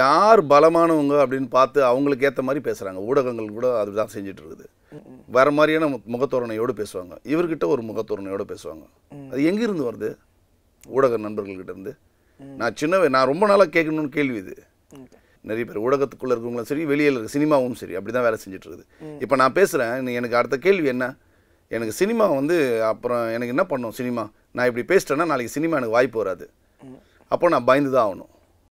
யார் பலமானவங்க அப்படின்னு பார்த்து அவங்களுக்கு ஏற்ற மாதிரி பேசுகிறாங்க ஊடகங்கள் கூட தான் செஞ்சுட்டு இருக்குது வேறு மாதிரியான முகத்தோரணையோடு பேசுவாங்க இவர்கிட்ட ஒரு முகத்தோரணையோடு பேசுவாங்க அது எங்கேருந்து வருது ஊடக நண்பர்கள்கிட்ட இருந்து நான் சின்ன நான் ரொம்ப நாளாக கேட்கணும்னு கேள்வி இது நிறைய பேர் ஊடகத்துக்குள்ளே இருக்கவங்களும் சரி வெளியில் இருக்க சினிமாவும் சரி அப்படி தான் வேலை செஞ்சுட்டு இருக்குது இப்போ நான் பேசுகிறேன் எனக்கு அடுத்த கேள்வி என்ன எனக்கு சினிமா வந்து அப்புறம் எனக்கு என்ன பண்ணும் சினிமா நான் இப்படி பேசிட்டேன்னா நாளைக்கு சினிமா எனக்கு வாய்ப்பு வராது அப்போ நான் பயந்து தான் ஆகணும்